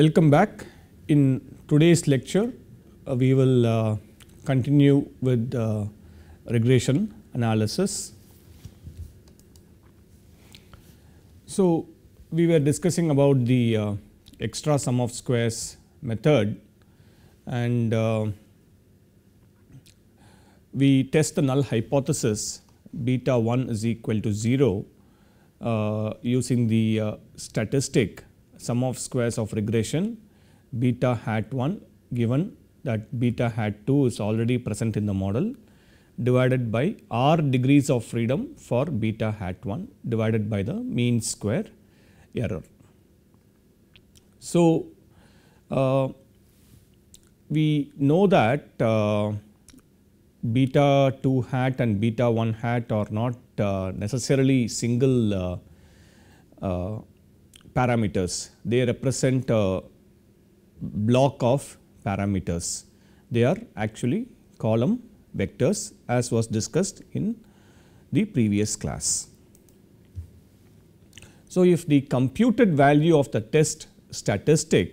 Welcome back. In today's lecture, uh, we will uh, continue with uh, regression analysis. So, we were discussing about the uh, extra sum of squares method and uh, we test the null hypothesis beta 1 is equal to 0 uh, using the statistic sum of squares of regression beta hat 1 given that beta hat 2 is already present in the model divided by r degrees of freedom for beta hat 1 divided by the mean square error. So, uh, we know that uh, beta 2 hat and beta 1 hat are not uh, necessarily single uh, uh, parameters. They represent a block of parameters. They are actually column vectors as was discussed in the previous class. So, if the computed value of the test statistic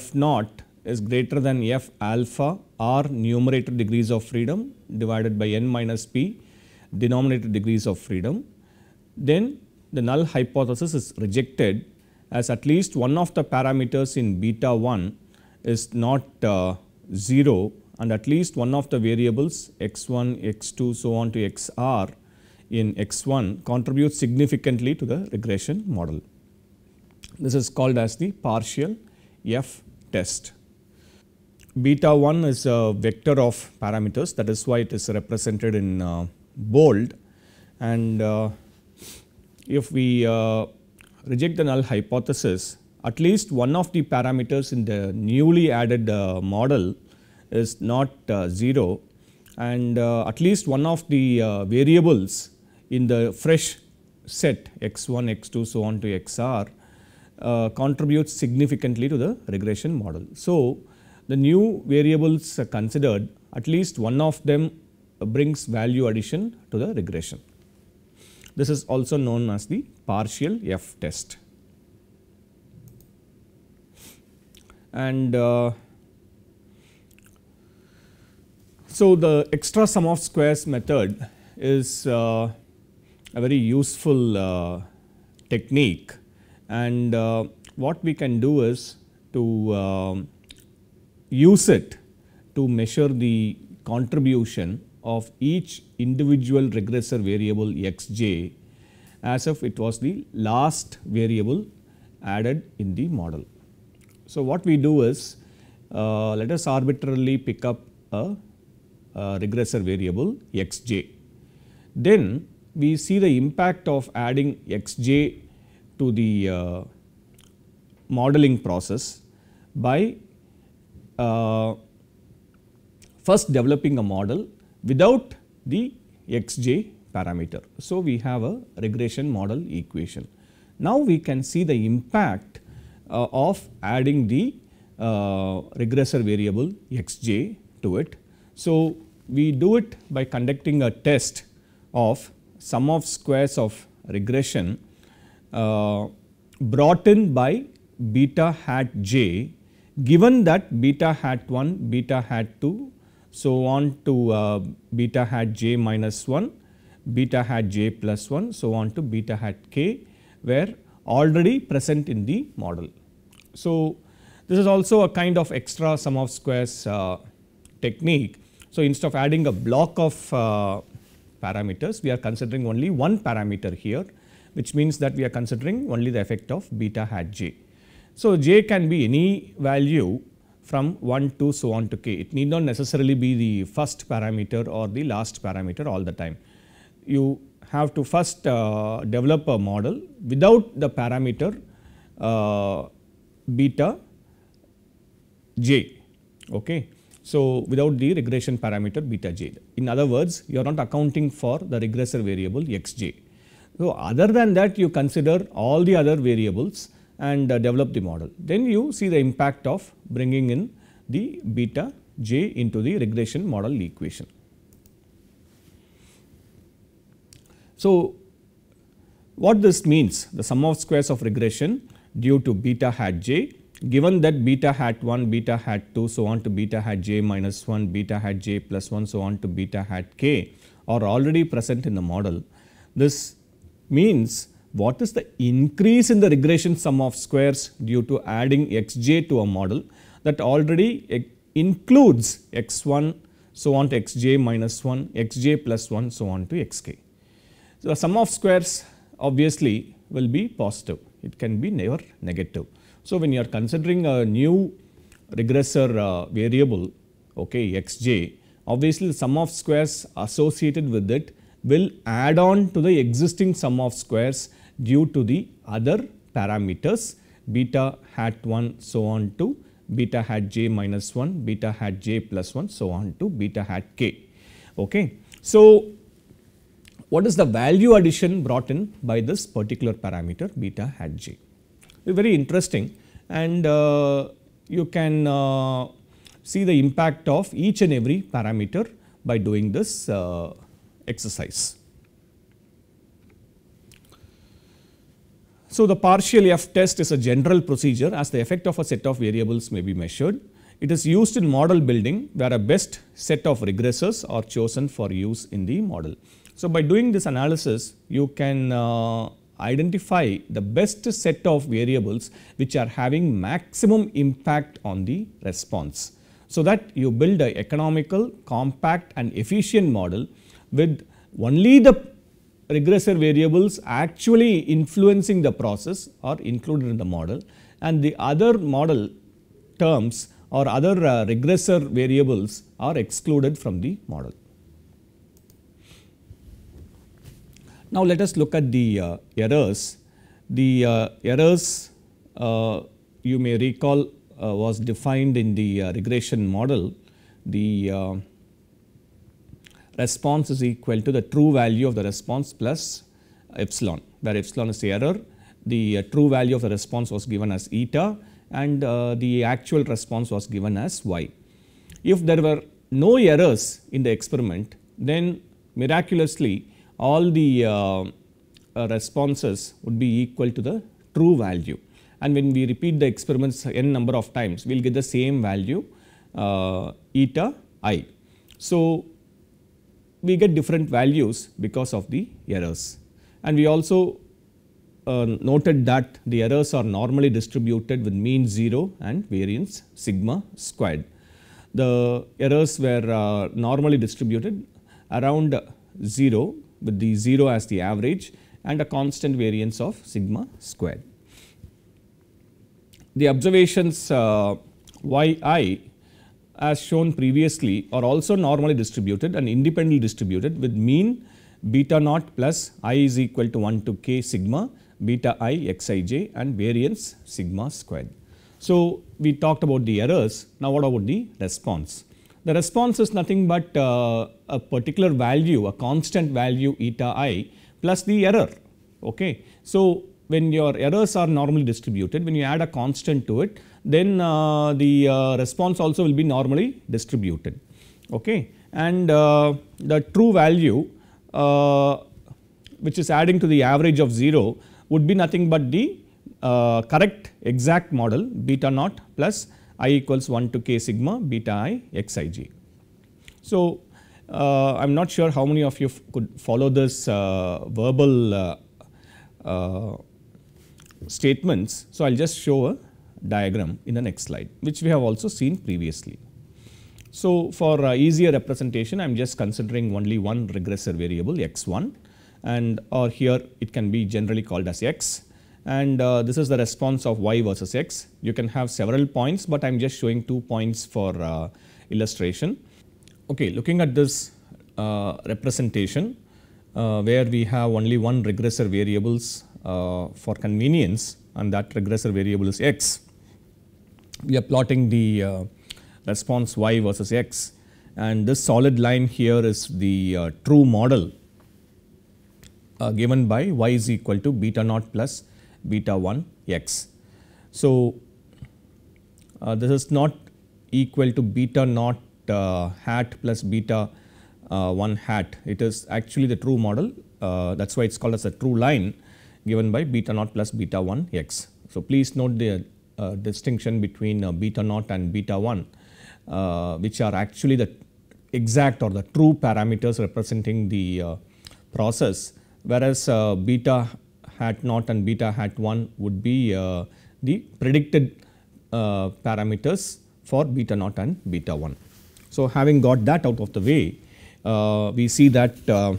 f naught is greater than f alpha or numerator degrees of freedom divided by n minus p denominator degrees of freedom, then the null hypothesis is rejected as at least one of the parameters in beta 1 is not uh, 0 and at least one of the variables x1, x2 so on to xr in x1 contributes significantly to the regression model. This is called as the partial F test. Beta 1 is a vector of parameters that is why it is represented in uh, bold and uh, if we uh, reject the null hypothesis, at least one of the parameters in the newly added uh, model is not uh, 0 and at least one of the variables in the fresh set x1, x2 so on to xr uh, contributes significantly to the regression model. So, the new variables considered at least one of them brings value addition to the regression. This is also known as the partial F test. And uh, so the extra sum of squares method is uh, a very useful uh, technique and uh, what we can do is to um, use it to measure the contribution of each individual regressor variable xj as if it was the last variable added in the model. So, what we do is uh, let us arbitrarily pick up a, a regressor variable xj. Then we see the impact of adding xj to the uh, modeling process by uh, first developing a model without the xj parameter. So, we have a regression model equation. Now, we can see the impact uh, of adding the uh, regressor variable xj to it. So, we do it by conducting a test of sum of squares of regression uh, brought in by beta hat j given that beta hat 1, beta hat 2 so, on to uh, beta hat j minus 1, beta hat j plus 1, so on to beta hat k were already present in the model. So, this is also a kind of extra sum of squares uh, technique. So, instead of adding a block of uh, parameters, we are considering only one parameter here which means that we are considering only the effect of beta hat j. So, j can be any value from 1 to so on to k. It need not necessarily be the first parameter or the last parameter all the time. You have to first uh, develop a model without the parameter uh, beta j. Okay. So, without the regression parameter beta j. In other words, you are not accounting for the regressor variable xj. So, other than that you consider all the other variables and uh, develop the model. Then you see the impact of bringing in the beta j into the regression model equation. So, what this means the sum of squares of regression due to beta hat j given that beta hat 1, beta hat 2 so on to beta hat j minus 1, beta hat j plus 1 so on to beta hat k are already present in the model. This means what is the increase in the regression sum of squares due to adding xj to a model that already includes x1 so on to xj minus 1, xj plus 1 so on to xk. So, the sum of squares obviously will be positive, it can be never negative. So, when you are considering a new regressor uh, variable okay, xj obviously the sum of squares associated with it will add on to the existing sum of squares due to the other parameters beta hat 1 so on to beta hat j minus 1, beta hat j plus 1 so on to beta hat k. Okay. So, what is the value addition brought in by this particular parameter beta hat j? Very interesting and uh, you can uh, see the impact of each and every parameter by doing this uh, exercise. So the partial F test is a general procedure as the effect of a set of variables may be measured. It is used in model building where a best set of regressors are chosen for use in the model. So by doing this analysis, you can uh, identify the best set of variables which are having maximum impact on the response. So that you build a economical, compact and efficient model with only the regressor variables actually influencing the process are included in the model and the other model terms or other uh, regressor variables are excluded from the model. Now let us look at the uh, errors. The uh, errors uh, you may recall uh, was defined in the uh, regression model. The response is equal to the true value of the response plus epsilon, where epsilon is the error. The uh, true value of the response was given as eta and uh, the actual response was given as y. If there were no errors in the experiment, then miraculously all the uh, uh responses would be equal to the true value. And when we repeat the experiments n number of times, we will get the same value uh, eta i. So, we get different values because of the errors. And we also uh, noted that the errors are normally distributed with mean 0 and variance sigma squared. The errors were uh, normally distributed around 0 with the 0 as the average and a constant variance of sigma squared. The observations uh, yi as shown previously are also normally distributed and independently distributed with mean beta naught plus i is equal to 1 to k sigma beta i xij and variance sigma squared. So, we talked about the errors now what about the response? The response is nothing but uh, a particular value a constant value eta i plus the error. Okay. So, when your errors are normally distributed when you add a constant to it then uh, the uh, response also will be normally distributed okay and uh, the true value uh, which is adding to the average of 0 would be nothing but the uh, correct exact model beta naught plus i equals 1 to k sigma beta i So, I am not sure how many of you could follow this verbal statements. So, I will just show a diagram in the next slide which we have also seen previously. So, for uh, easier representation I am just considering only one regressor variable x1 and or uh, here it can be generally called as x and uh, this is the response of y versus x. You can have several points but I am just showing two points for uh, illustration. Okay, looking at this uh, representation uh, where we have only one regressor variables for convenience and that regressor variable is x we are plotting the uh, response y versus x and this solid line here is the uh, true model uh, given by y is equal to beta naught plus beta 1 x. So, uh, this is not equal to beta naught uh, hat plus beta uh, 1 hat it is actually the true model that is why it is called as a true line given by beta naught plus beta 1 x. So, please note the uh, distinction between uh, beta naught and beta 1 uh, which are actually the exact or the true parameters representing the process whereas beta hat naught and beta hat 1 would be the predicted parameters for beta naught and beta 1. So, having got that out of the way, uh, we see that uh,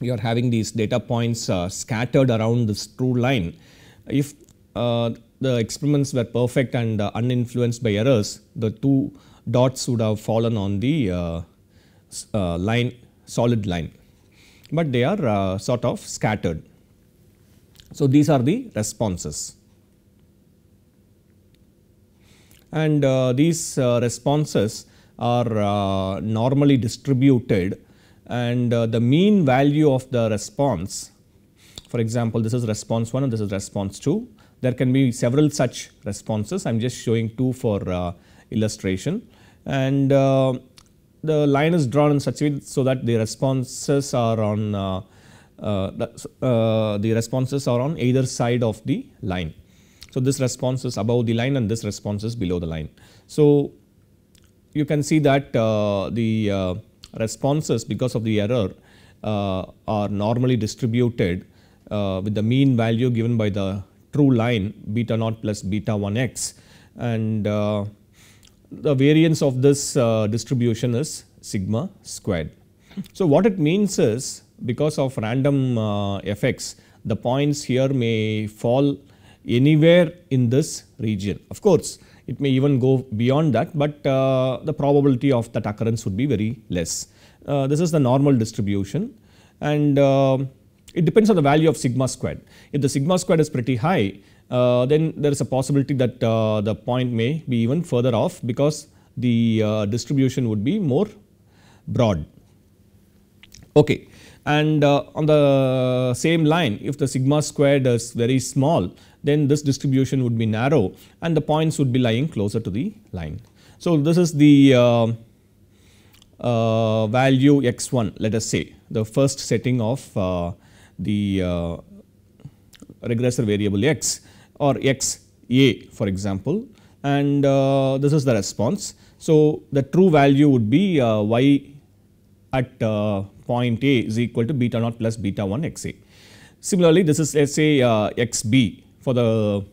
you are having these data points uh, scattered around this true line. If the experiments were perfect and uh, uninfluenced by errors, the two dots would have fallen on the uh, uh, line solid line, but they are sort of scattered. So, these are the responses and uh, these uh, responses are uh, normally distributed and the mean value of the response for example, this is response 1 and this is response 2 there can be several such responses. I am just showing two for uh, illustration and uh, the line is drawn in such a way so that the responses are on uh, uh, uh, the responses are on either side of the line. So, this response is above the line and this response is below the line. So, you can see that uh, the responses because of the error are normally distributed with the mean value given by the true line beta naught plus beta 1x and uh, the variance of this uh, distribution is sigma squared. So, what it means is because of random uh, effects the points here may fall anywhere in this region. Of course, it may even go beyond that, but uh, the probability of that occurrence would be very less. Uh, this is the normal distribution and uh, it depends on the value of sigma squared. If the sigma squared is pretty high, uh, then there is a possibility that uh, the point may be even further off because the uh, distribution would be more broad. Okay. And uh, on the same line if the sigma squared is very small then this distribution would be narrow and the points would be lying closer to the line. So, this is the uh, uh, value x1 let us say the first setting of the uh, regressor variable x or x a for example and uh, this is the response. So, the true value would be uh, y at uh, point a is equal to beta naught plus beta 1 x a. Similarly, this is let us say uh, x b for the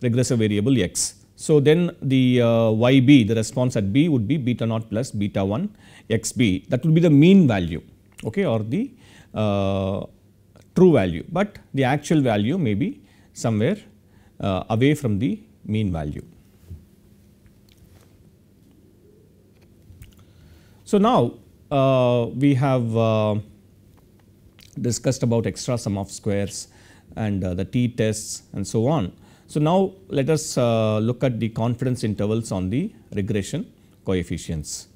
regressor variable x. So, then the uh, y b the response at b would be beta naught plus beta 1 x b that would be the mean value okay, or the true value, but the actual value may be somewhere uh, away from the mean value. So, now uh, we have uh, discussed about extra sum of squares and uh, the t tests and so on. So, now let us uh, look at the confidence intervals on the regression coefficients.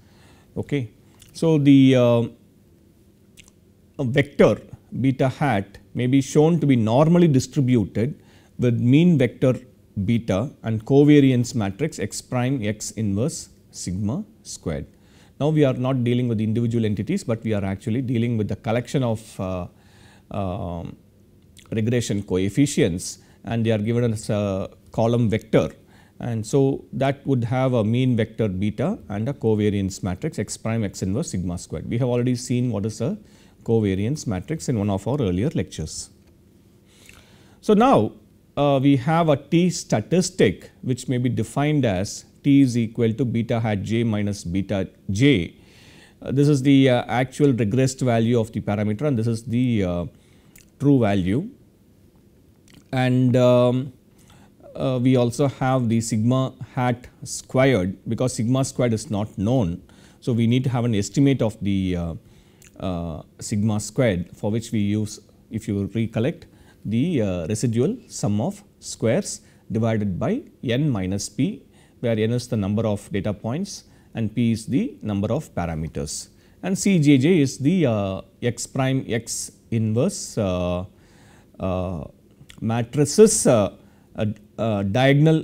Okay. So, the uh, vector beta hat may be shown to be normally distributed with mean vector beta and covariance matrix x prime x inverse sigma squared. Now, we are not dealing with individual entities, but we are actually dealing with the collection of uh, uh, regression coefficients and they are given as a column vector. And so, that would have a mean vector beta and a covariance matrix x prime x inverse sigma squared. We have already seen what is a covariance matrix in one of our earlier lectures. So, now uh, we have a t statistic which may be defined as t is equal to beta hat j minus beta j. Uh, this is the uh, actual regressed value of the parameter and this is the uh, true value and um, uh, we also have the sigma hat squared because sigma squared is not known. So, we need to have an estimate of the uh, uh, sigma squared for which we use if you recollect the uh, residual sum of squares divided by n minus p where n is the number of data points and p is the number of parameters and cjj is the uh, x prime x inverse uh, uh, matrices uh, diagonal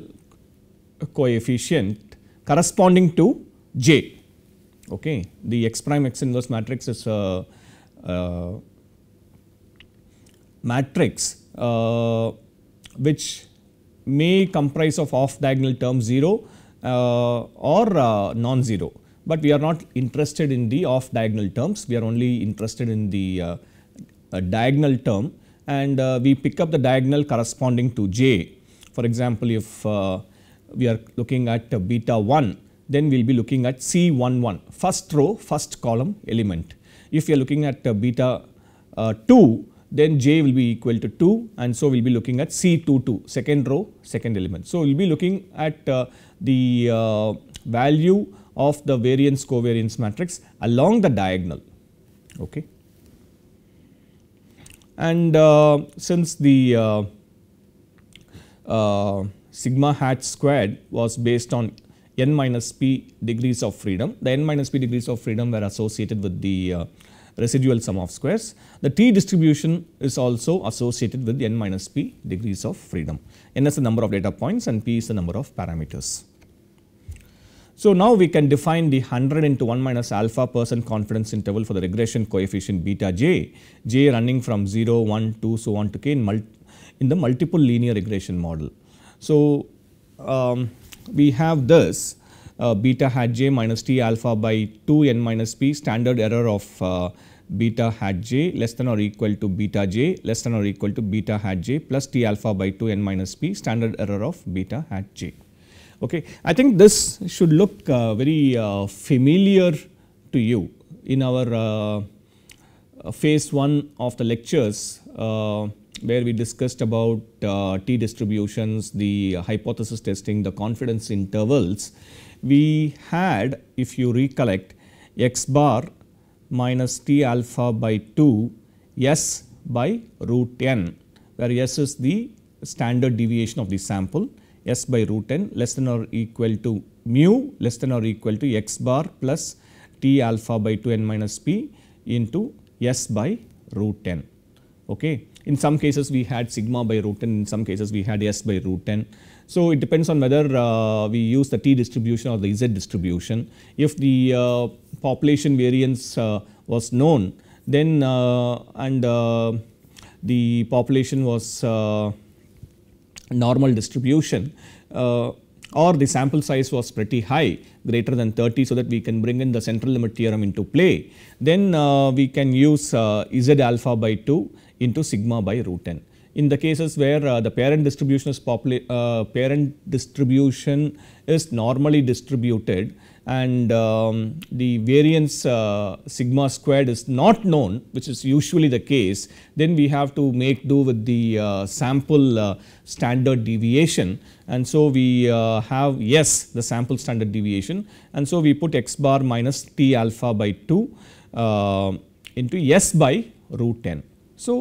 coefficient corresponding to j okay. The x prime x inverse matrix is a, uh, a uh, matrix uh, which may comprise of off diagonal term 0 uh, or uh, non-zero, but we are not interested in the off diagonal terms, we are only interested in the uh, diagonal term and we pick up the diagonal corresponding to j. For example, if we are looking at beta 1 then we'll be looking at C11, first row, first column element. If you're looking at uh, beta uh, 2, then j will be equal to 2 and so we will be looking at C22, second row, second element. So, we will be looking at uh, the uh, value of the variance covariance matrix along the diagonal. Okay. And uh, since the uh, uh, sigma hat squared was based on n minus p degrees of freedom. The n minus p degrees of freedom were associated with the uh, residual sum of squares. The t distribution is also associated with n minus p degrees of freedom. n is the number of data points and p is the number of parameters. So, now we can define the 100 into 1 minus alpha percent confidence interval for the regression coefficient beta j, j running from 0, 1, 2 so on to k in, in the multiple linear regression model. So, um, we have this uh, beta hat j minus t alpha by 2 n minus p standard error of uh, beta hat j less than or equal to beta j less than or equal to beta hat j plus t alpha by 2 n minus p standard error of beta hat j. Okay. I think this should look uh, very uh, familiar to you in our uh, phase 1 of the lectures uh, where we discussed about uh, t distributions, the hypothesis testing, the confidence intervals, we had, if you recollect, x bar minus t alpha by 2 s by root n, where s is the standard deviation of the sample, s by root n less than or equal to mu less than or equal to x bar plus t alpha by 2 n minus p into s by root n. Okay. In some cases we had sigma by root 10, in some cases we had s by root 10. So it depends on whether uh, we use the t distribution or the z distribution. If the uh, population variance uh, was known then uh, and uh, the population was uh, normal distribution, or the sample size was pretty high greater than 30 so that we can bring in the central limit theorem into play, then uh, we can use uh, z alpha by 2 into sigma by root n. In the cases where uh, the parent distribution is uh, parent distribution is normally distributed and um, the variance uh, sigma squared is not known which is usually the case then we have to make do with the uh, sample standard deviation and so we uh, have yes the sample standard deviation and so we put x bar minus t alpha by 2 uh, into s by root 10. So,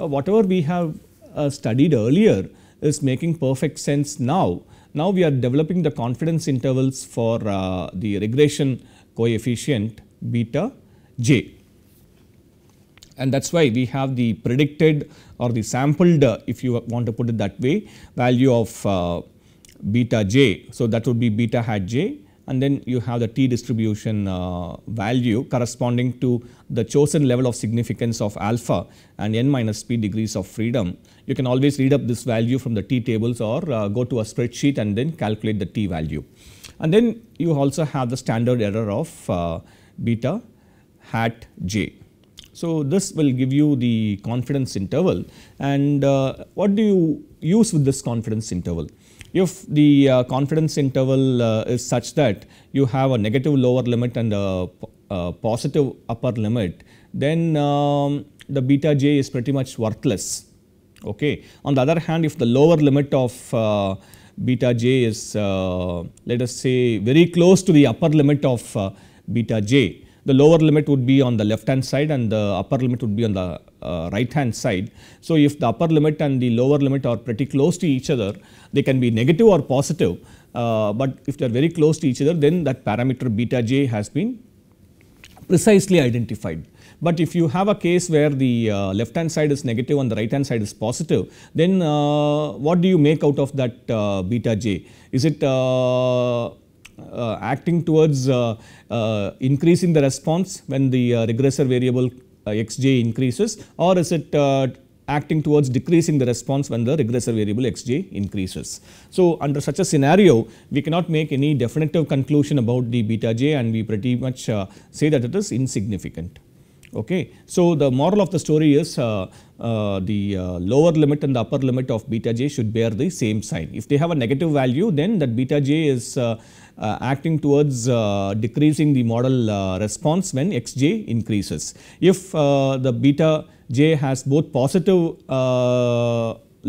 uh, whatever we have studied earlier is making perfect sense now. Now we are developing the confidence intervals for the regression coefficient beta j and that is why we have the predicted or the sampled if you want to put it that way value of uh, beta j. So, that would be beta hat j and then you have the t distribution uh, value corresponding to the chosen level of significance of alpha and n minus p degrees of freedom. You can always read up this value from the t tables or uh, go to a spreadsheet and then calculate the t value. And then you also have the standard error of uh, beta hat j. So, this will give you the confidence interval and uh, what do you use with this confidence interval? If the uh, confidence interval uh, is such that you have a negative lower limit and a, a uh, positive upper limit, then um, the beta j is pretty much worthless. Okay. On the other hand, if the lower limit of uh, beta j is uh, let us say very close to the upper limit of beta j, the lower limit would be on the left hand side and the upper limit would be on the uh, right hand side. So, if the upper limit and the lower limit are pretty close to each other, they can be negative or positive, uh, but if they are very close to each other then that parameter beta j has been precisely identified. But if you have a case where the uh, left hand side is negative and the right hand side is positive, then uh, what do you make out of that uh, beta j? Is it uh, uh, acting towards uh, uh, increasing the response when the regressor variable xj increases or is it acting towards decreasing the response when the regressor variable xj increases. So, under such a scenario we cannot make any definitive conclusion about the beta j and we pretty much say that it is insignificant. Okay. So, the moral of the story is uh, uh, the uh, lower limit and the upper limit of beta j should bear the same sign. If they have a negative value then that beta j is uh, uh acting towards uh, decreasing the model uh, response when xj increases. If the beta j has both positive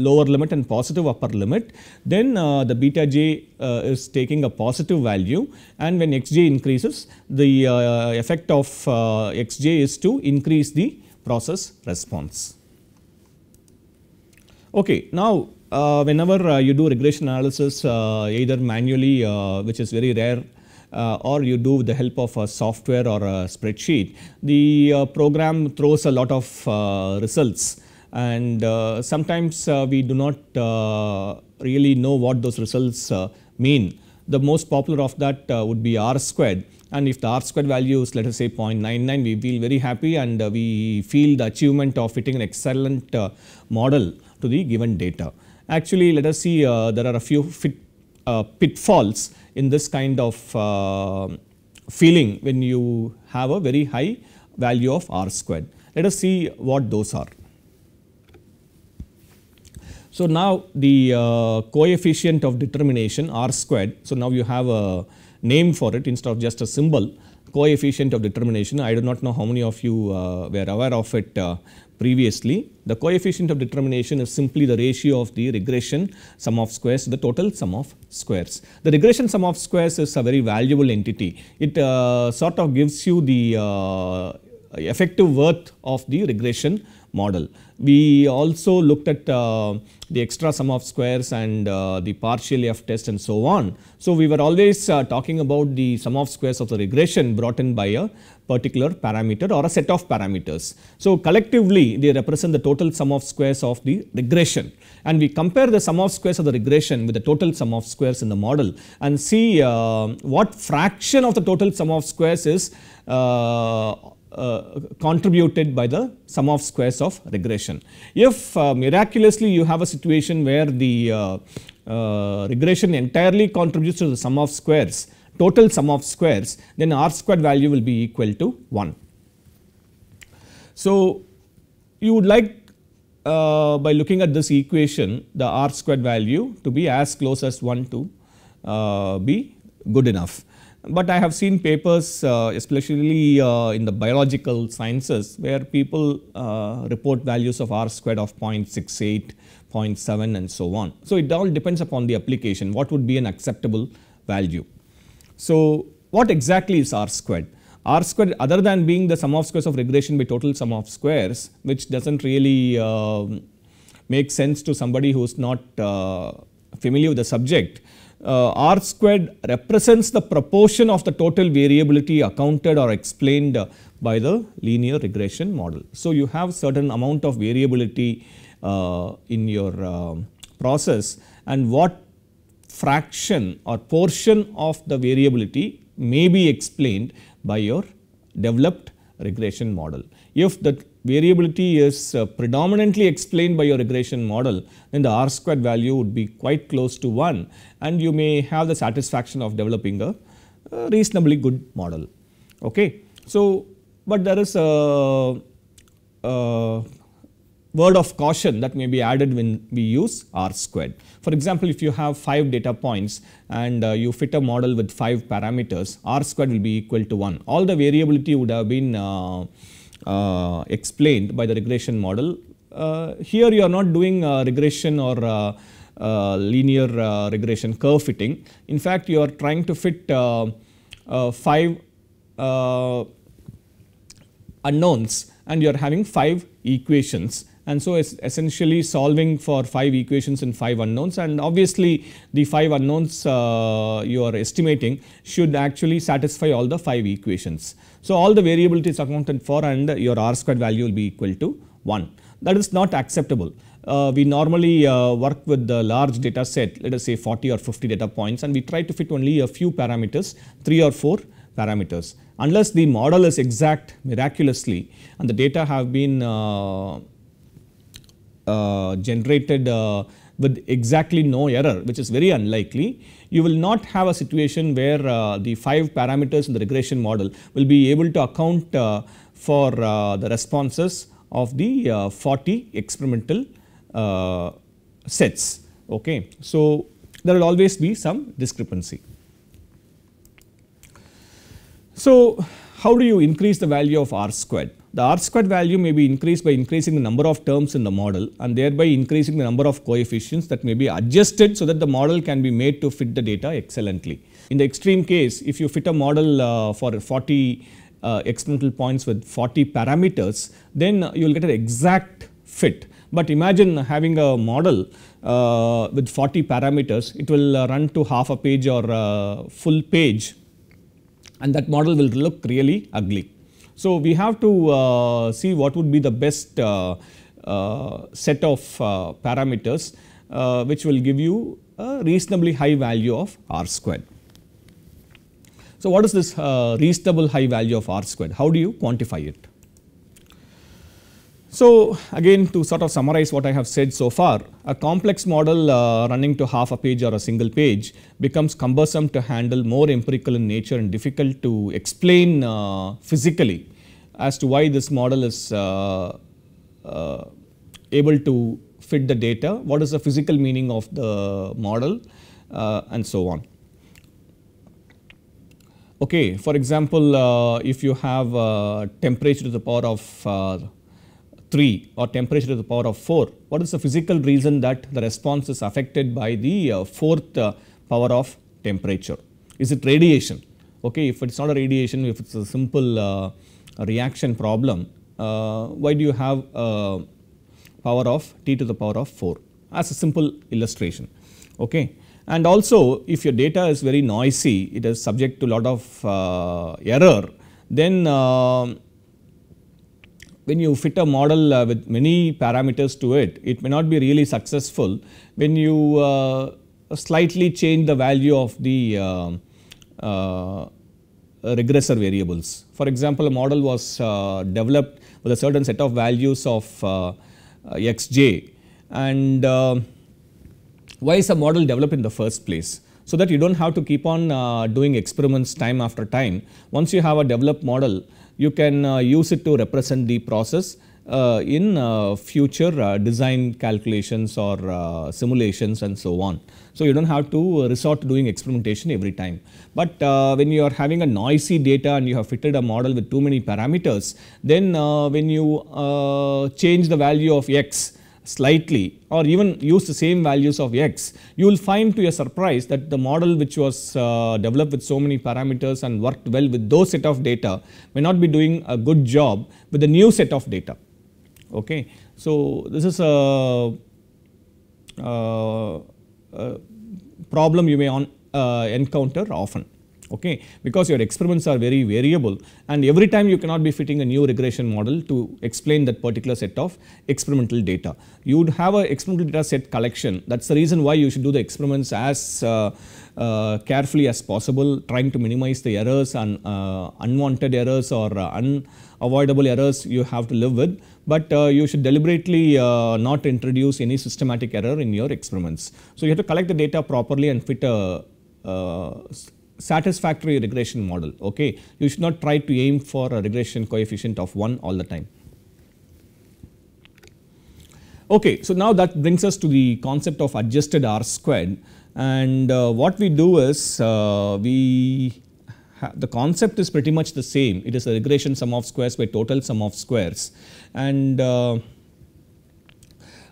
lower limit and positive upper limit, then the beta j is taking a positive value and when xj increases, the effect of xj is to increase the process response. Okay, now uh, whenever uh, you do regression analysis uh, either manually uh, which is very rare uh, or you do with the help of a software or a spreadsheet, the uh, program throws a lot of results and sometimes we do not really know what those results mean. The most popular of that would be R squared and if the R squared value is let us say 0.99 we feel very happy and we feel the achievement of fitting an excellent model to the given data. Actually, let us see uh, there are a few fit, uh, pitfalls in this kind of uh, feeling when you have a very high value of R squared. Let us see what those are. So, now the uh, coefficient of determination R squared. So, now you have a name for it instead of just a symbol coefficient of determination. I do not know how many of you uh, were aware of it uh, previously. The coefficient of determination is simply the ratio of the regression sum of squares to the total sum of squares. The regression sum of squares is a very valuable entity. It uh, sort of gives you the uh, effective worth of the regression model. We also looked at uh, the extra sum of squares and uh, the partial F test and so on. So, we were always uh, talking about the sum of squares of the regression brought in by a particular parameter or a set of parameters. So, collectively they represent the total sum of squares of the regression and we compare the sum of squares of the regression with the total sum of squares in the model and see uh, what fraction of the total sum of squares is uh, uh, contributed by the sum of squares of regression. If uh, miraculously you have a situation where the uh, uh, regression entirely contributes to the sum of squares, total sum of squares, then r squared value will be equal to 1. So, you would like uh, by looking at this equation the r squared value to be as close as 1 to be good enough. But I have seen papers, uh, especially uh, in the biological sciences, where people uh, report values of r squared of 0.68, 0.7 and so on. So, it all depends upon the application, what would be an acceptable value. So, what exactly is r squared? r squared other than being the sum of squares of regression by total sum of squares, which does not really um, make sense to somebody who is not uh, familiar with the subject, uh, R squared represents the proportion of the total variability accounted or explained uh, by the linear regression model. So, you have certain amount of variability uh, in your um, process and what fraction or portion of the variability may be explained by your developed regression model. If the variability is uh, predominantly explained by your regression model, then the R squared value would be quite close to 1 and you may have the satisfaction of developing a, a reasonably good model. Okay. So, but there is a, a word of caution that may be added when we use R squared. For example, if you have 5 data points and uh, you fit a model with 5 parameters, R squared will be equal to 1. All the variability would have been uh, uh, explained by the regression model. Uh, here you are not doing uh, regression or uh, uh, linear uh, regression curve fitting. In fact, you are trying to fit 5 unknowns and you are having 5 equations and so it's essentially solving for 5 equations and 5 unknowns and obviously the 5 unknowns uh, you are estimating should actually satisfy all the 5 equations. So, all the variability is accounted for and your r squared value will be equal to 1 that is not acceptable. Uh, we normally uh, work with the large data set let us say 40 or 50 data points and we try to fit only a few parameters 3 or 4 parameters unless the model is exact miraculously and the data have been uh, uh, generated uh, with exactly no error which is very unlikely, you will not have a situation where uh, the 5 parameters in the regression model will be able to account uh, for uh, the responses of the uh, 40 experimental sets. Okay. So, there will always be some discrepancy. So, how do you increase the value of r squared? The R squared value may be increased by increasing the number of terms in the model and thereby increasing the number of coefficients that may be adjusted so that the model can be made to fit the data excellently. In the extreme case, if you fit a model uh, for 40 uh, experimental points with 40 parameters, then you will get an exact fit. But imagine having a model uh, with 40 parameters, it will run to half a page or uh, full page and that model will look really ugly. So, we have to uh, see what would be the best uh, uh, set of parameters which will give you a reasonably high value of r squared. So, what is this reasonable high value of r squared? How do you quantify it? So again to sort of summarize what I have said so far, a complex model uh, running to half a page or a single page becomes cumbersome to handle more empirical in nature and difficult to explain uh, physically as to why this model is uh, uh able to fit the data, what is the physical meaning of the model uh, and so on. Okay, for example, uh, if you have temperature to the power of 3 or temperature to the power of 4. What is the physical reason that the response is affected by the uh, fourth uh, power of temperature? Is it radiation? Okay, if it is not a radiation, if it is a simple uh, reaction problem, uh, why do you have uh, power of t to the power of 4 as a simple illustration? Okay. And also if your data is very noisy, it is subject to lot of uh, error, then um, when you fit a model uh, with many parameters to it, it may not be really successful when you uh, slightly change the value of the uh, uh regressor variables. For example, a model was uh, developed with a certain set of values of uh, xj and why is a model developed in the first place? So that you do not have to keep on doing experiments time after time. Once you have a developed model, you can uh, use it to represent the process uh, in uh, future design calculations or simulations and so on. So, you do not have to resort to doing experimentation every time. But uh, when you are having a noisy data and you have fitted a model with too many parameters, then uh, when you uh, change the value of x, slightly or even use the same values of x, you will find to your surprise that the model which was uh, developed with so many parameters and worked well with those set of data may not be doing a good job with the new set of data. Okay. So, this is a, a, uh, a problem you may on, uh, encounter often okay because your experiments are very variable and every time you cannot be fitting a new regression model to explain that particular set of experimental data. You would have an experimental data set collection that is the reason why you should do the experiments as uh, uh, carefully as possible trying to minimize the errors and uh, unwanted errors or uh, unavoidable errors you have to live with but uh, you should deliberately uh, not introduce any systematic error in your experiments. So, you have to collect the data properly and fit a uh, satisfactory regression model. Okay, You should not try to aim for a regression coefficient of 1 all the time. Okay, so now that brings us to the concept of adjusted R squared and uh, what we do is uh, we the concept is pretty much the same it is a regression sum of squares by total sum of squares and uh,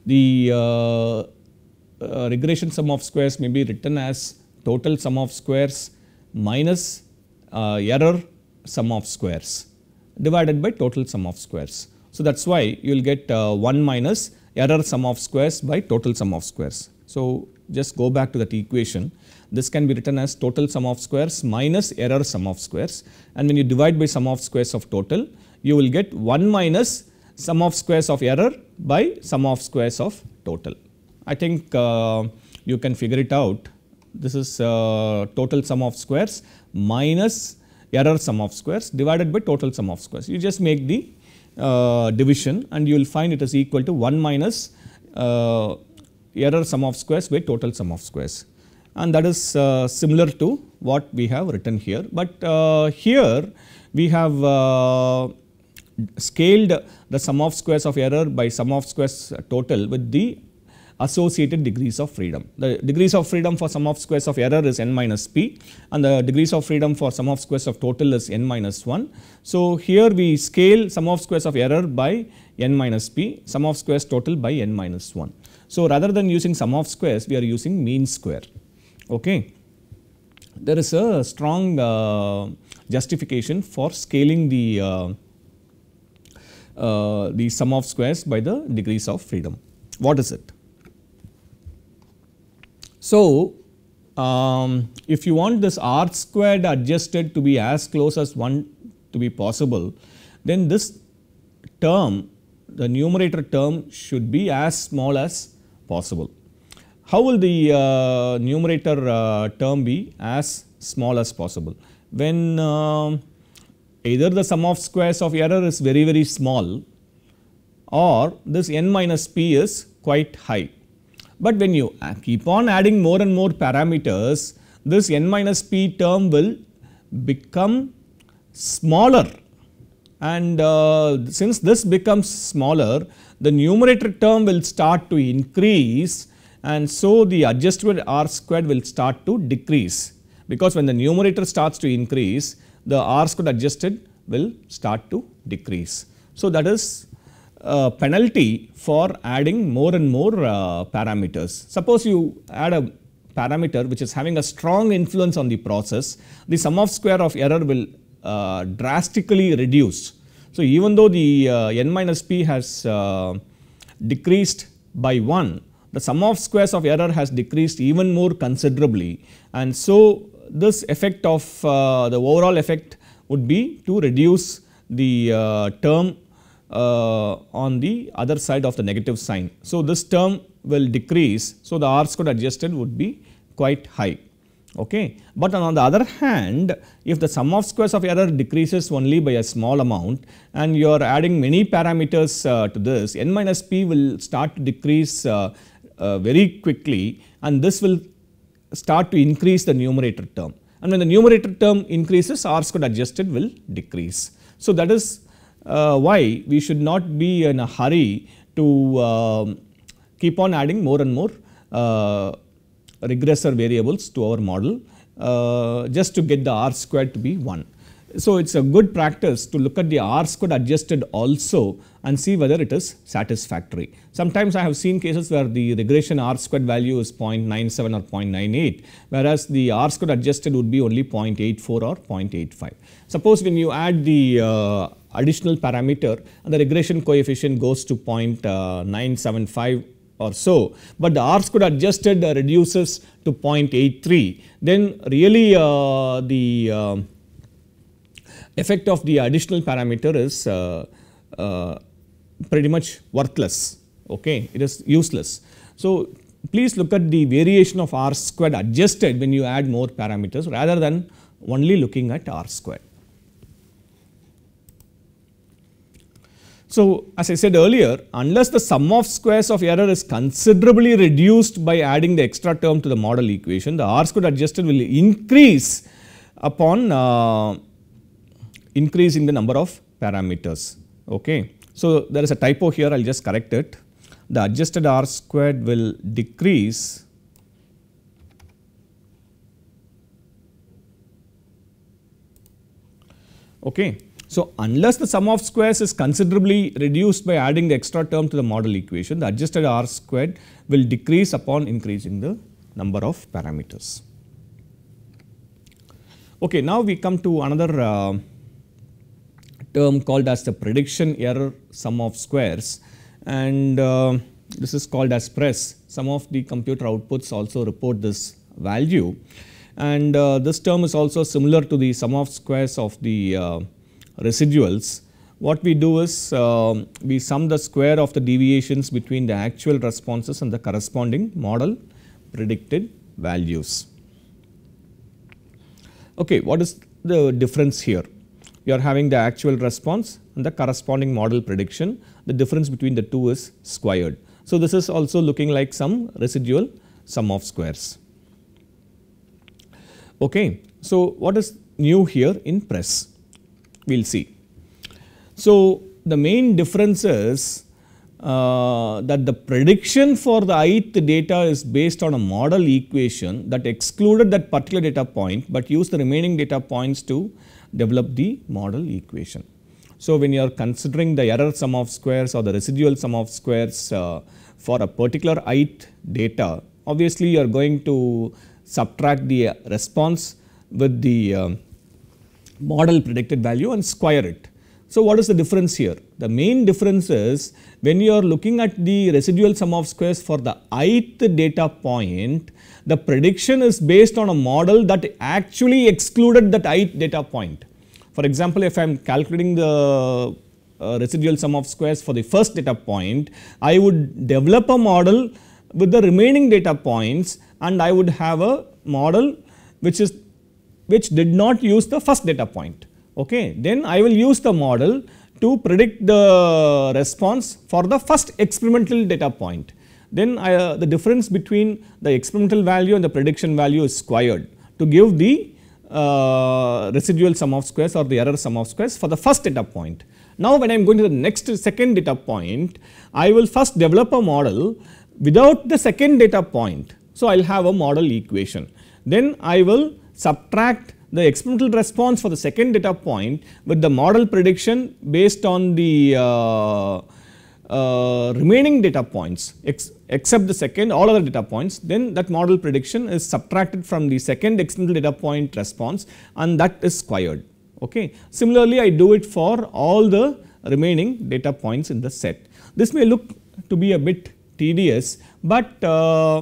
the uh, uh, regression sum of squares may be written as total sum of squares minus uh, error sum of squares divided by total sum of squares. So, that is why you will get uh, 1 minus error sum of squares by total sum of squares. So, just go back to that equation this can be written as total sum of squares minus error sum of squares and when you divide by sum of squares of total you will get 1 minus sum of squares of error by sum of squares of total. I think uh, you can figure it out this is uh, total sum of squares minus error sum of squares divided by total sum of squares. You just make the uh, division and you will find it is equal to 1 minus uh, error sum of squares by total sum of squares and that is uh, similar to what we have written here. But uh, here we have uh, scaled the sum of squares of error by sum of squares total with the associated degrees of freedom. The degrees of freedom for sum of squares of error is n minus p and the degrees of freedom for sum of squares of total is n minus 1. So, here we scale sum of squares of error by n minus p, sum of squares total by n minus 1. So, rather than using sum of squares we are using mean square. Okay. There is a strong uh, justification for scaling the, uh, uh, the sum of squares by the degrees of freedom. What is it? So, um, if you want this r squared adjusted to be as close as 1 to be possible, then this term the numerator term should be as small as possible. How will the uh, numerator uh, term be as small as possible? When uh, either the sum of squares of error is very very small or this n minus p is quite high but when you keep on adding more and more parameters, this n minus p term will become smaller and uh, since this becomes smaller the numerator term will start to increase and so the adjusted r squared will start to decrease because when the numerator starts to increase the r squared adjusted will start to decrease. So, that is penalty for adding more and more uh, parameters. Suppose you add a parameter which is having a strong influence on the process, the sum of square of error will uh, drastically reduce. So, even though the uh, n minus p has uh, decreased by 1, the sum of squares of error has decreased even more considerably and so this effect of uh, the overall effect would be to reduce the term uh, on the other side of the negative sign. So, this term will decrease. So, the R squared adjusted would be quite high. Okay. But on the other hand, if the sum of squares of error decreases only by a small amount and you are adding many parameters uh, to this, n minus p will start to decrease uh, uh, very quickly and this will start to increase the numerator term. And when the numerator term increases, r squared adjusted will decrease. So, that is uh, why we should not be in a hurry to um, keep on adding more and more uh, regressor variables to our model uh, just to get the r squared to be 1. So, it is a good practice to look at the R squared adjusted also and see whether it is satisfactory. Sometimes I have seen cases where the regression R squared value is 0.97 or 0.98 whereas the R squared adjusted would be only 0.84 or 0.85. Suppose when you add the uh, additional parameter and the regression coefficient goes to uh, 0.975 or so, but the R squared adjusted uh, reduces to 0.83, then really uh, the uh, effect of the additional parameter is uh, uh, pretty much worthless, okay? it is useless. So, please look at the variation of R squared adjusted when you add more parameters rather than only looking at R squared. So, as I said earlier, unless the sum of squares of error is considerably reduced by adding the extra term to the model equation, the R squared adjusted will increase upon uh, increasing the number of parameters. Okay. So, there is a typo here, I will just correct it. The adjusted R squared will decrease okay so unless the sum of squares is considerably reduced by adding the extra term to the model equation, the adjusted R squared will decrease upon increasing the number of parameters. Okay, now we come to another uh, term called as the prediction error sum of squares and uh, this is called as press. Some of the computer outputs also report this value and uh, this term is also similar to the sum of squares of the uh, residuals, what we do is um, we sum the square of the deviations between the actual responses and the corresponding model predicted values. Okay, what is the difference here? You are having the actual response and the corresponding model prediction. The difference between the two is squared. So, this is also looking like some residual sum of squares. Okay. So, what is new here in press? we will see. So, the main difference uh, that the prediction for the ith data is based on a model equation that excluded that particular data point, but used the remaining data points to develop the model equation. So, when you are considering the error sum of squares or the residual sum of squares uh, for a particular ith data, obviously you are going to subtract the response with the uh, model predicted value and square it. So, what is the difference here? The main difference is when you are looking at the residual sum of squares for the ith data point, the prediction is based on a model that actually excluded that ith data point. For example, if I am calculating the uh, residual sum of squares for the first data point, I would develop a model with the remaining data points and I would have a model which is which did not use the first data point. Okay. Then I will use the model to predict the response for the first experimental data point. Then I, uh, the difference between the experimental value and the prediction value is squared to give the uh, residual sum of squares or the error sum of squares for the first data point. Now when I am going to the next second data point, I will first develop a model without the second data point. So I will have a model equation. Then I will subtract the experimental response for the second data point with the model prediction based on the uh, uh, remaining data points ex except the second all other data points then that model prediction is subtracted from the second experimental data point response and that is squared okay. Similarly, I do it for all the remaining data points in the set. This may look to be a bit tedious but uh,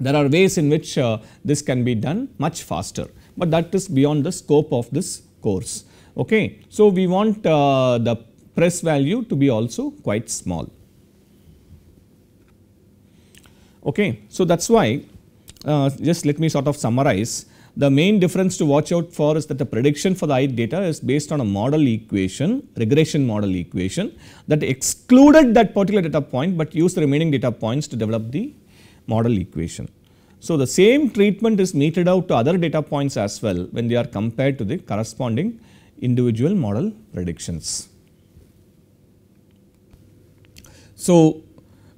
there are ways in which uh, this can be done much faster, but that is beyond the scope of this course. Okay. So, we want uh, the press value to be also quite small. Okay. So, that is why uh, just let me sort of summarize. The main difference to watch out for is that the prediction for the height data is based on a model equation, regression model equation that excluded that particular data point, but used the remaining data points to develop the model equation. So, the same treatment is meted out to other data points as well when they are compared to the corresponding individual model predictions. So,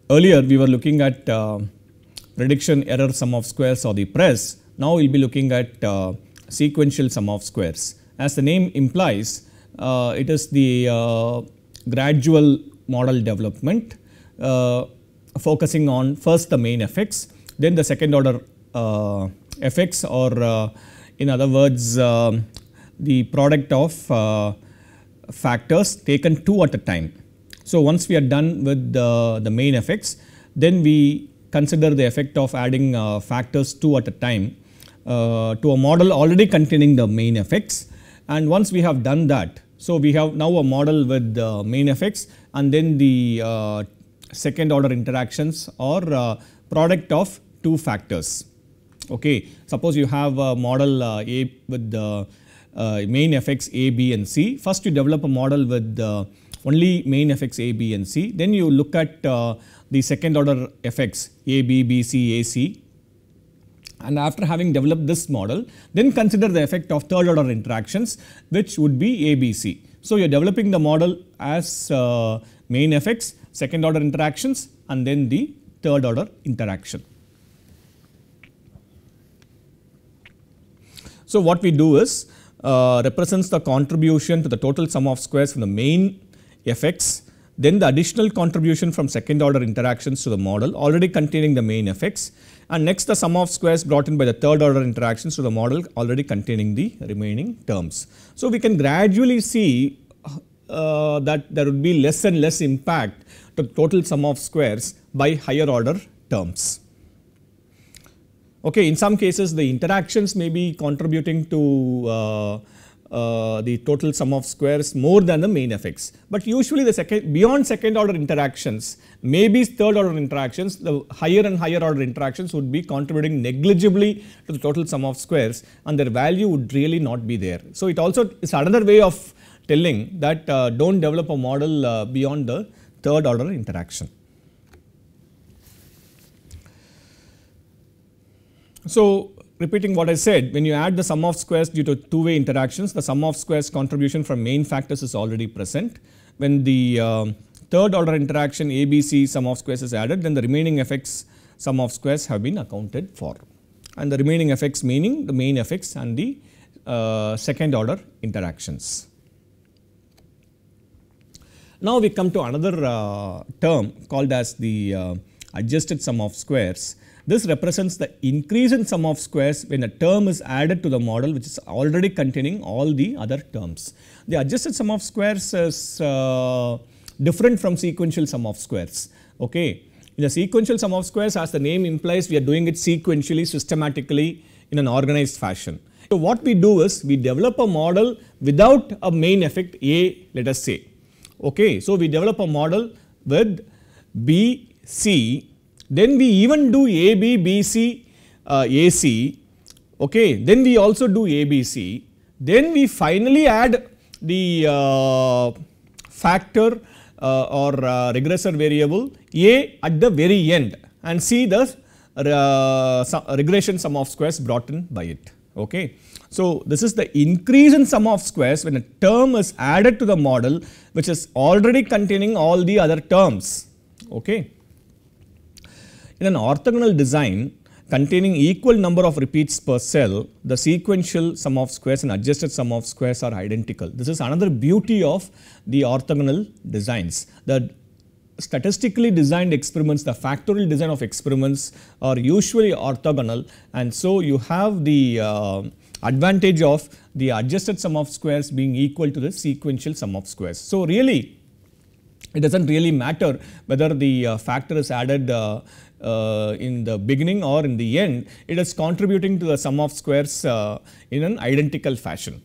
earlier we were looking at uh, prediction error sum of squares or the press. Now, we will be looking at uh, sequential sum of squares. As the name implies, uh, it is the uh, gradual model development. Uh, focusing on first the main effects, then the second order uh, effects or uh, in other words uh, the product of uh, factors taken two at a time. So, once we are done with the, the main effects then we consider the effect of adding uh, factors two at a time uh, to a model already containing the main effects and once we have done that. So, we have now a model with the main effects and then the second order interactions or uh, product of two factors. Okay. Suppose you have a model uh, A with the uh, main effects A, B and C. First you develop a model with only main effects A, B and C. Then you look at the second order effects A, B, B, C, A, C and after having developed this model then consider the effect of third order interactions which would be ABC. So, you are developing the model as uh, main effects second order interactions and then the third order interaction. So, what we do is uh, represents the contribution to the total sum of squares from the main effects, then the additional contribution from second order interactions to the model already containing the main effects and next the sum of squares brought in by the third order interactions to the model already containing the remaining terms. So, we can gradually see uh, that there would be less and less impact total sum of squares by higher order terms. Okay, in some cases the interactions may be contributing to uh, uh, the total sum of squares more than the main effects. But usually the second beyond second order interactions maybe third order interactions the higher and higher order interactions would be contributing negligibly to the total sum of squares and their value would really not be there. So it also is another way of telling that uh, don't develop a model uh, beyond the third order interaction. So, repeating what I said when you add the sum of squares due to two way interactions the sum of squares contribution from main factors is already present. When the uh, third order interaction ABC sum of squares is added then the remaining effects sum of squares have been accounted for and the remaining effects meaning the main effects and the uh, second order interactions. Now we come to another uh, term called as the uh, adjusted sum of squares. This represents the increase in sum of squares when a term is added to the model which is already containing all the other terms. The adjusted sum of squares is uh, different from sequential sum of squares. Okay. In the sequential sum of squares as the name implies we are doing it sequentially systematically in an organized fashion. So what we do is we develop a model without a main effect A let us say Okay, so we develop a model with BC, then we even do AB, uh, AC, okay. then we also do ABC, then we finally add the uh, factor uh, or uh, regressor variable A at the very end and see the uh, regression sum of squares brought in by it. Okay. So this is the increase in sum of squares when a term is added to the model which is already containing all the other terms. Okay. In an orthogonal design containing equal number of repeats per cell, the sequential sum of squares and adjusted sum of squares are identical. This is another beauty of the orthogonal designs. The statistically designed experiments, the factorial design of experiments are usually orthogonal and so you have the uh, advantage of the adjusted sum of squares being equal to the sequential sum of squares. So, really it does not really matter whether the uh, factor is added uh, uh, in the beginning or in the end, it is contributing to the sum of squares uh, in an identical fashion.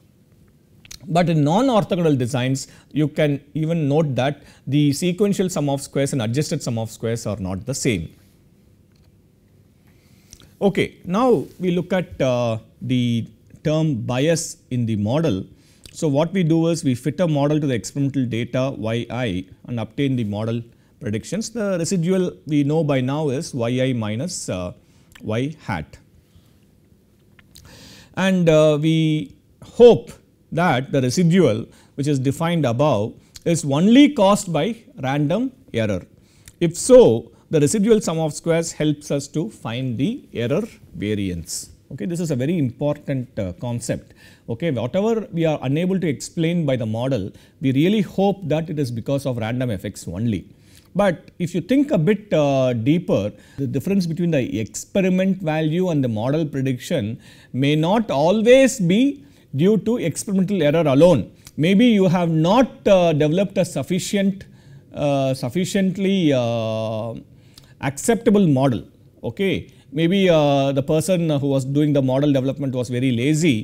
But in non-orthogonal designs, you can even note that the sequential sum of squares and adjusted sum of squares are not the same. Okay, now we look at uh, the term bias in the model. So, what we do is we fit a model to the experimental data yi and obtain the model predictions. The residual we know by now is yi minus uh, y hat. And uh, we hope that the residual which is defined above is only caused by random error. If so, the residual sum of squares helps us to find the error variance. Okay, this is a very important uh, concept. Okay, whatever we are unable to explain by the model, we really hope that it is because of random effects only. But if you think a bit uh, deeper, the difference between the experiment value and the model prediction may not always be due to experimental error alone. Maybe you have not uh, developed a sufficient, uh, sufficiently uh, acceptable model. Okay, maybe uh, the person who was doing the model development was very lazy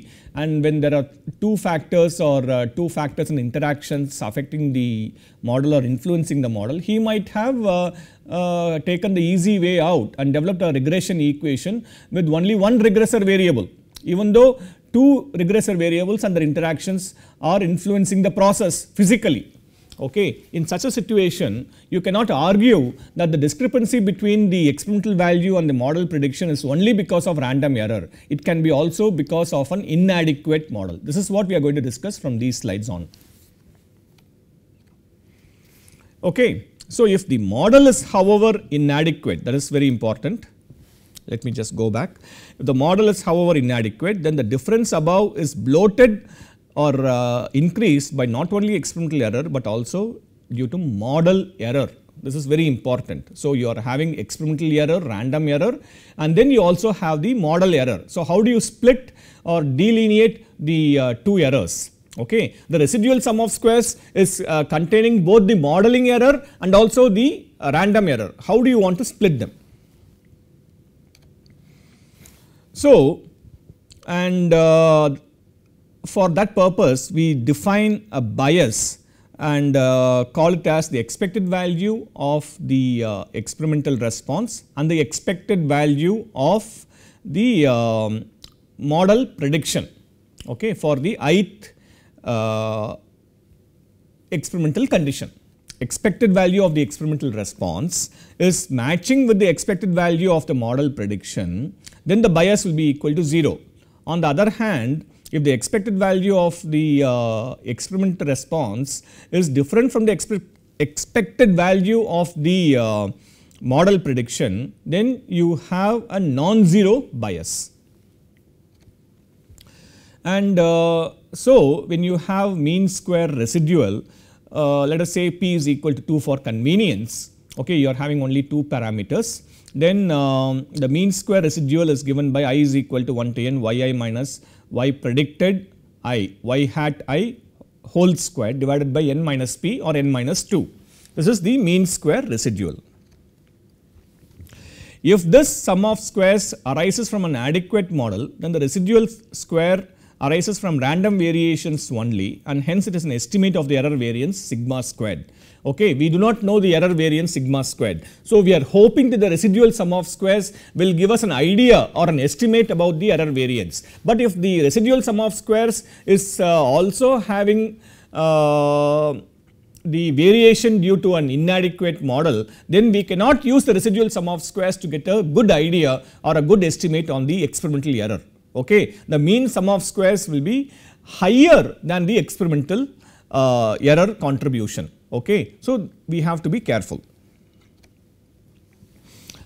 and when there are two factors or uh, two factors and interactions affecting the model or influencing the model, he might have uh, uh taken the easy way out and developed a regression equation with only one regressor variable even though two regressor variables and their interactions are influencing the process physically Okay. In such a situation, you cannot argue that the discrepancy between the experimental value and the model prediction is only because of random error. It can be also because of an inadequate model. This is what we are going to discuss from these slides on. Okay. So, if the model is however inadequate that is very important let me just go back. If the model is however inadequate then the difference above is bloated or uh, increased by not only experimental error but also due to model error. This is very important. So, you are having experimental error, random error and then you also have the model error. So, how do you split or delineate the uh, two errors? Okay. The residual sum of squares is uh, containing both the modeling error and also the uh, random error. How do you want to split them? So, and uh, for that purpose we define a bias and uh, call it as the expected value of the uh, experimental response and the expected value of the uh, model prediction okay, for the ith uh, experimental condition. Expected value of the experimental response is matching with the expected value of the model prediction then the bias will be equal to 0. On the other hand if the expected value of the uh, experiment response is different from the expe expected value of the uh, model prediction, then you have a non-zero bias. And uh, so, when you have mean square residual, uh, let us say p is equal to 2 for convenience, okay, you are having only 2 parameters then uh, the mean square residual is given by i is equal to 1 to n yi minus y predicted i, y hat i whole square divided by n minus p or n minus 2. This is the mean square residual. If this sum of squares arises from an adequate model, then the residual square arises from random variations only and hence it is an estimate of the error variance sigma squared okay we do not know the error variance sigma squared. So we are hoping that the residual sum of squares will give us an idea or an estimate about the error variance. But if the residual sum of squares is uh, also having uh, the variation due to an inadequate model, then we cannot use the residual sum of squares to get a good idea or a good estimate on the experimental error. Okay. The mean sum of squares will be higher than the experimental uh, error contribution okay. So, we have to be careful.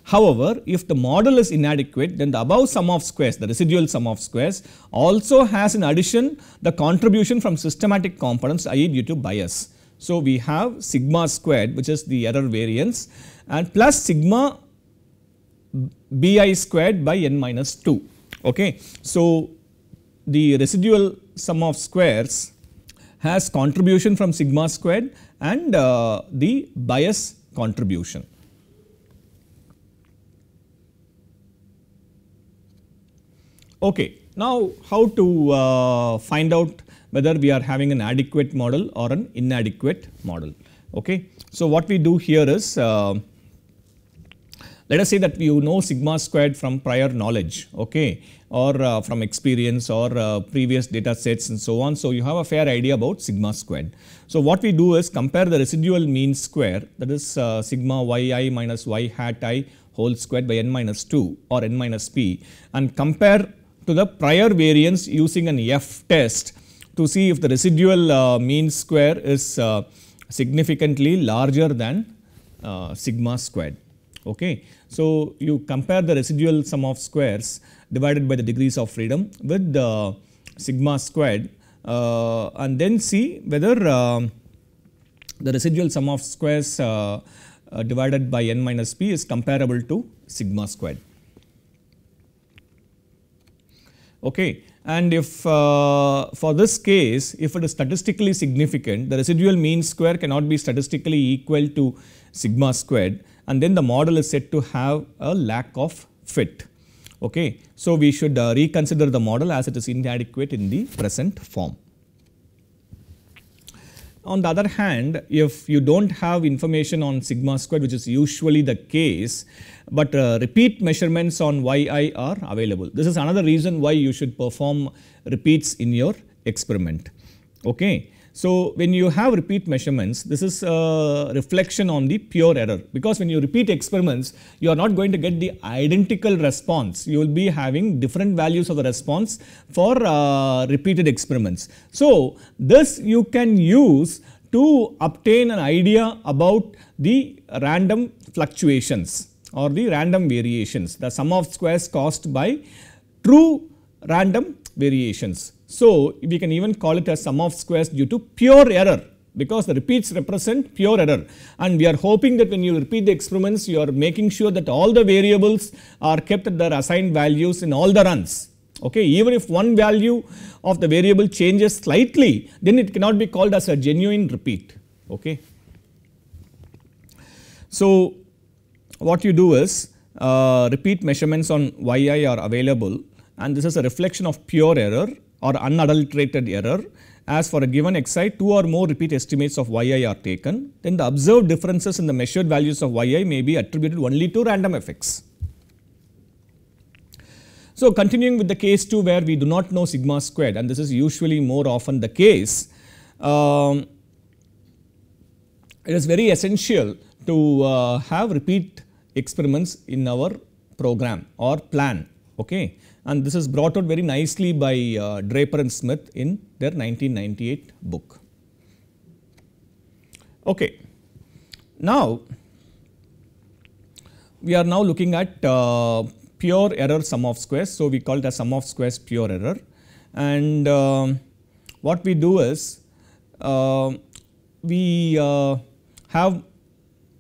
However, if the model is inadequate then the above sum of squares the residual sum of squares also has in addition the contribution from systematic components i.e. due to bias. So, we have sigma squared which is the error variance and plus sigma bi squared by n minus 2 okay. So, the residual sum of squares has contribution from sigma squared and uh, the bias contribution. Okay, now how to uh, find out whether we are having an adequate model or an inadequate model. Okay. So, what we do here is uh, let us say that you know sigma squared from prior knowledge okay or uh, from experience or uh, previous data sets and so on. So, you have a fair idea about sigma squared. So, what we do is compare the residual mean square that is uh, sigma yi minus y hat i whole squared by n minus 2 or n minus p and compare to the prior variance using an F test to see if the residual uh, mean square is uh, significantly larger than uh, sigma squared. Okay. So, you compare the residual sum of squares divided by the degrees of freedom with the sigma squared uh, and then see whether uh, the residual sum of squares uh, divided by n minus p is comparable to sigma squared. Okay. And if uh, for this case, if it is statistically significant, the residual mean square cannot be statistically equal to sigma squared and then the model is said to have a lack of fit. Okay. So, we should uh, reconsider the model as it is inadequate in the present form. On the other hand, if you do not have information on sigma squared which is usually the case, but uh, repeat measurements on yi are available. This is another reason why you should perform repeats in your experiment. Okay. So, when you have repeat measurements, this is a reflection on the pure error because when you repeat experiments, you are not going to get the identical response. You will be having different values of the response for uh, repeated experiments. So, this you can use to obtain an idea about the random fluctuations or the random variations, the sum of squares caused by true random variations. So, we can even call it as sum of squares due to pure error because the repeats represent pure error and we are hoping that when you repeat the experiments you are making sure that all the variables are kept at their assigned values in all the runs. Okay, even if one value of the variable changes slightly then it cannot be called as a genuine repeat. Okay. So, what you do is uh, repeat measurements on yi are available and this is a reflection of pure error or unadulterated error as for a given xi 2 or more repeat estimates of yi are taken then the observed differences in the measured values of yi may be attributed only to random effects. So continuing with the case 2 where we do not know sigma squared and this is usually more often the case, um, it is very essential to uh, have repeat experiments in our program or plan. Okay and this is brought out very nicely by uh, Draper and Smith in their 1998 book. Okay. Now, we are now looking at uh, pure error sum of squares. So, we call it sum of squares pure error and uh, what we do is uh, we uh, have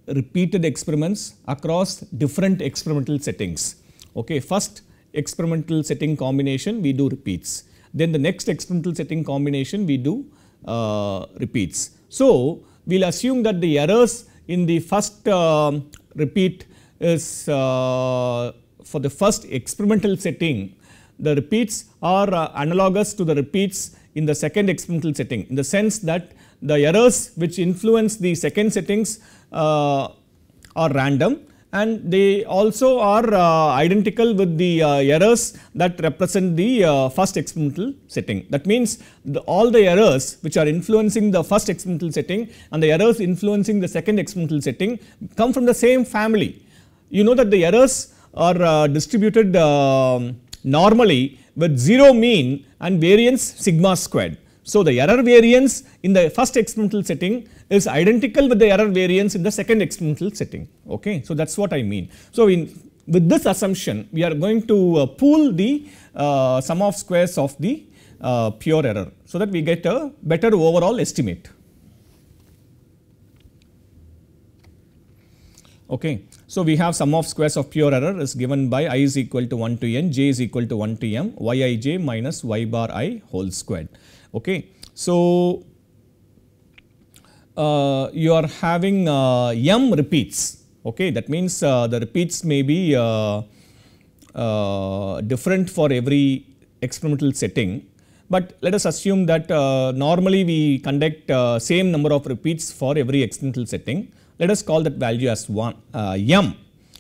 repeated experiments across different experimental settings. Okay. First experimental setting combination we do repeats. Then the next experimental setting combination we do uh, repeats. So, we will assume that the errors in the first uh, repeat is uh, for the first experimental setting the repeats are uh, analogous to the repeats in the second experimental setting in the sense that the errors which influence the second settings uh, are random and they also are uh, identical with the uh, errors that represent the uh, first experimental setting. That means the, all the errors which are influencing the first experimental setting and the errors influencing the second experimental setting come from the same family. You know that the errors are distributed um, normally with 0 mean and variance sigma squared. So, the error variance in the first experimental setting is identical with the error variance in the second experimental setting. Okay. So, that is what I mean. So, in with this assumption we are going to uh, pool the uh, sum of squares of the uh, pure error. So, that we get a better overall estimate. Okay. So, we have sum of squares of pure error is given by i is equal to 1 to n, j is equal to 1 to yij minus y bar i whole squared. Okay. So, uh, you are having uh, m repeats. Okay, that means uh, the repeats may be uh, uh, different for every experimental setting. But let us assume that uh, normally we conduct same number of repeats for every experimental setting. Let us call that value as one m.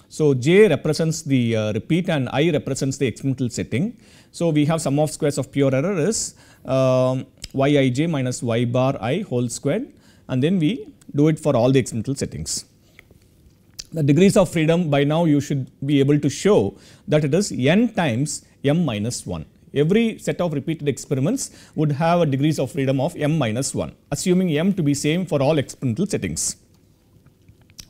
So j represents the repeat and i represents the experimental setting. So we have sum of squares of pure error is um, yij minus y bar i whole squared and then we do it for all the experimental settings. The degrees of freedom by now you should be able to show that it is n times m minus 1. Every set of repeated experiments would have a degrees of freedom of m minus 1 assuming m to be same for all experimental settings.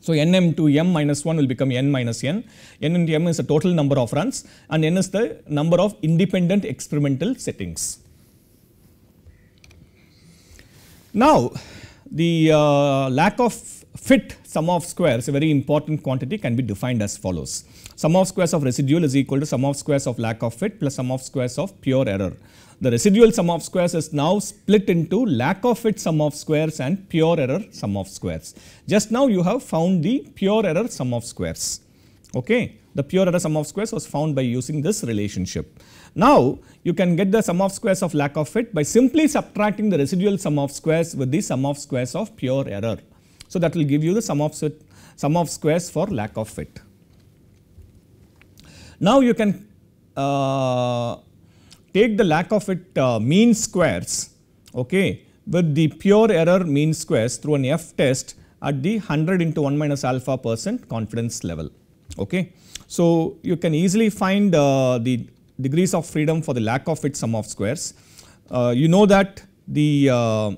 So, n m to m minus 1 will become n minus n, n into m is the total number of runs and n is the number of independent experimental settings. Now the uh, lack of fit sum of squares a very important quantity can be defined as follows. Sum of squares of residual is equal to sum of squares of lack of fit plus sum of squares of pure error. The residual sum of squares is now split into lack of fit sum of squares and pure error sum of squares. Just now you have found the pure error sum of squares. Okay. The pure error sum of squares was found by using this relationship. Now you can get the sum of squares of lack of fit by simply subtracting the residual sum of squares with the sum of squares of pure error. So that will give you the sum of, sum of squares for lack of fit. Now you can uh, take the lack of fit uh, mean squares okay, with the pure error mean squares through an F test at the 100 into 1 minus alpha percent confidence level. Okay. So, you can easily find uh, the degrees of freedom for the lack of its sum of squares. Uh, you know that the uh,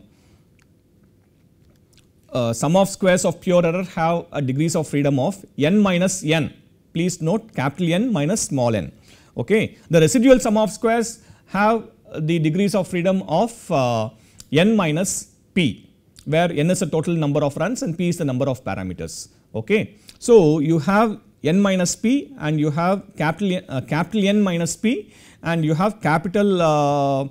uh, sum of squares of pure error have a degrees of freedom of n minus n. Please note capital N minus small n. Okay. The residual sum of squares have the degrees of freedom of uh, n minus p where n is the total number of runs and p is the number of parameters. Okay. So, you have n minus p and you have capital n, uh, capital N minus p and you have capital uh,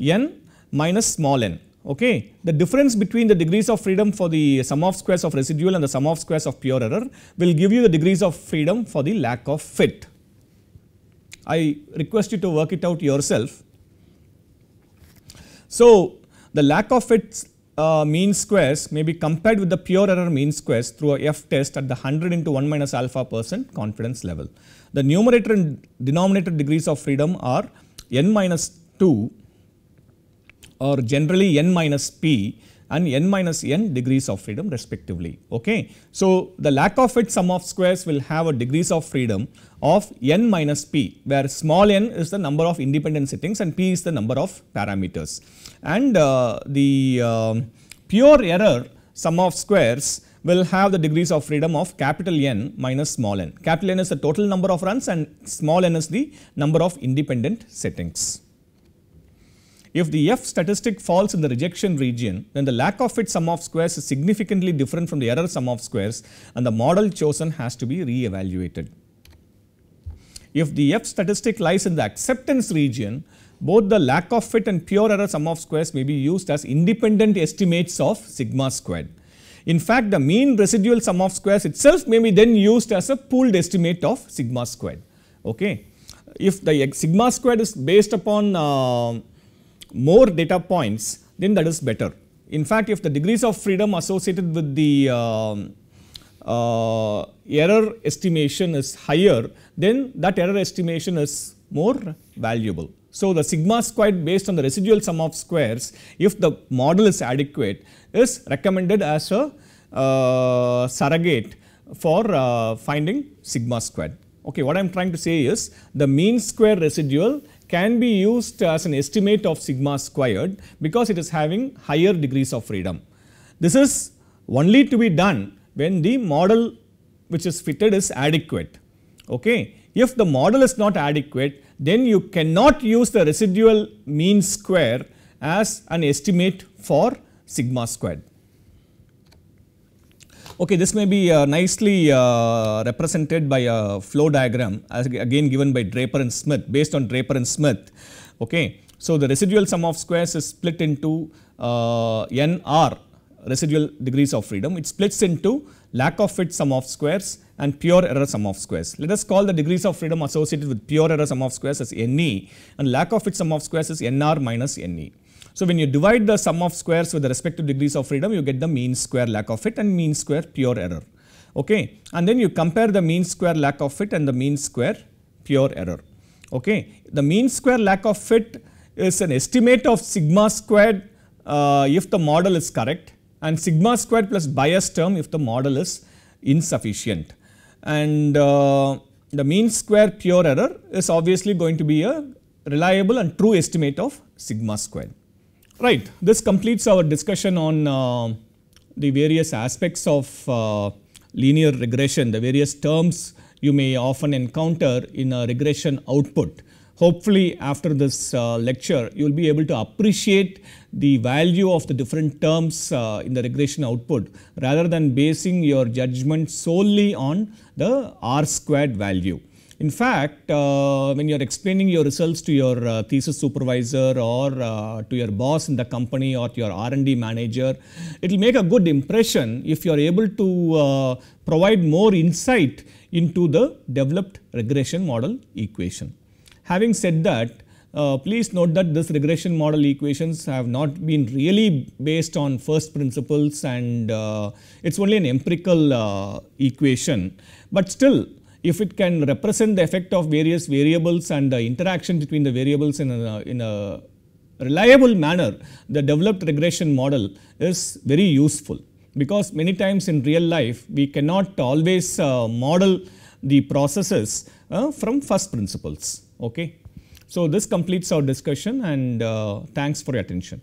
N minus small n okay. The difference between the degrees of freedom for the sum of squares of residual and the sum of squares of pure error will give you the degrees of freedom for the lack of fit. I request you to work it out yourself. So, the lack of fit uh, mean squares may be compared with the pure error mean squares through a f test at the 100 into 1 minus alpha percent confidence level. The numerator and denominator degrees of freedom are n minus 2 or generally n minus p and n minus n degrees of freedom respectively. Okay. So, the lack of fit sum of squares will have a degrees of freedom of n minus p where small n is the number of independent settings and p is the number of parameters. And uh, the uh, pure error sum of squares will have the degrees of freedom of capital N minus small n. Capital N is the total number of runs and small n is the number of independent settings. If the F statistic falls in the rejection region, then the lack of fit sum of squares is significantly different from the error sum of squares and the model chosen has to be re-evaluated. If the F statistic lies in the acceptance region, both the lack of fit and pure error sum of squares may be used as independent estimates of sigma squared. In fact, the mean residual sum of squares itself may be then used as a pooled estimate of sigma squared. Okay. If the sigma squared is based upon uh, more data points, then that is better. In fact, if the degrees of freedom associated with the um, uh, error estimation is higher, then that error estimation is more valuable. So, the sigma squared based on the residual sum of squares, if the model is adequate, is recommended as a uh, surrogate for uh, finding sigma squared. Okay, what I am trying to say is the mean square residual can be used as an estimate of sigma squared because it is having higher degrees of freedom. This is only to be done when the model which is fitted is adequate. Okay. If the model is not adequate then you cannot use the residual mean square as an estimate for sigma squared. Okay, this may be uh, nicely uh, represented by a flow diagram as again given by Draper and Smith based on Draper and Smith. Okay, so the residual sum of squares is split into uh, nr residual degrees of freedom. It splits into lack of fit sum of squares and pure error sum of squares. Let us call the degrees of freedom associated with pure error sum of squares as NE and lack of fit sum of squares is NR minus NE. So when you divide the sum of squares with the respective degrees of freedom, you get the mean square lack of fit and mean square pure error. Okay. And then you compare the mean square lack of fit and the mean square pure error. Okay. The mean square lack of fit is an estimate of sigma squared uh, if the model is correct and sigma squared plus bias term if the model is insufficient. And uh, the mean square pure error is obviously going to be a reliable and true estimate of sigma squared. Right, this completes our discussion on uh, the various aspects of uh, linear regression, the various terms you may often encounter in a regression output. Hopefully after this uh, lecture you will be able to appreciate the value of the different terms uh, in the regression output rather than basing your judgment solely on the r squared value. In fact, uh, when you're explaining your results to your uh, thesis supervisor or uh, to your boss in the company or your R&D manager, it will make a good impression if you're able to uh, provide more insight into the developed regression model equation. Having said that, uh, please note that this regression model equations have not been really based on first principles and uh, it's only an empirical equation. But still if it can represent the effect of various variables and the interaction between the variables in a, in a reliable manner, the developed regression model is very useful because many times in real life we cannot always uh, model the processes uh, from first principles. Okay. So, this completes our discussion and uh, thanks for your attention.